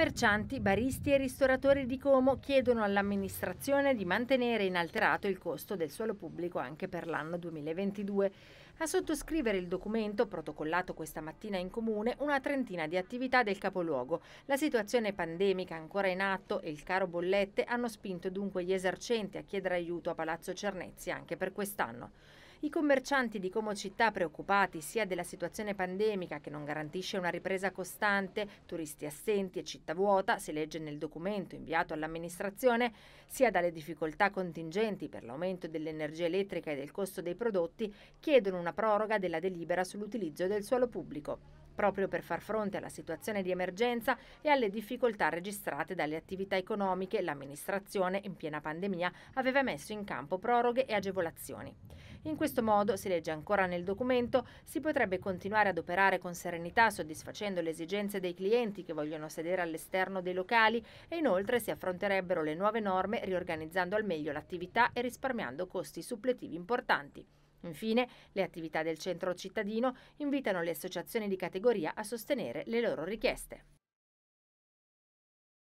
commercianti, baristi e ristoratori di Como chiedono all'amministrazione di mantenere inalterato il costo del suolo pubblico anche per l'anno 2022. A sottoscrivere il documento, protocollato questa mattina in comune, una trentina di attività del capoluogo. La situazione pandemica ancora in atto e il caro bollette hanno spinto dunque gli esercenti a chiedere aiuto a Palazzo Cernezzi anche per quest'anno. I commercianti di Como città preoccupati sia della situazione pandemica che non garantisce una ripresa costante, turisti assenti e città vuota, si legge nel documento inviato all'amministrazione, sia dalle difficoltà contingenti per l'aumento dell'energia elettrica e del costo dei prodotti, chiedono una proroga della delibera sull'utilizzo del suolo pubblico proprio per far fronte alla situazione di emergenza e alle difficoltà registrate dalle attività economiche, l'amministrazione in piena pandemia aveva messo in campo proroghe e agevolazioni. In questo modo, si legge ancora nel documento, si potrebbe continuare ad operare con serenità soddisfacendo le esigenze dei clienti che vogliono sedere all'esterno dei locali e inoltre si affronterebbero le nuove norme riorganizzando al meglio l'attività e risparmiando costi suppletivi importanti. Infine, le attività del centro cittadino invitano le associazioni di categoria a sostenere le loro richieste.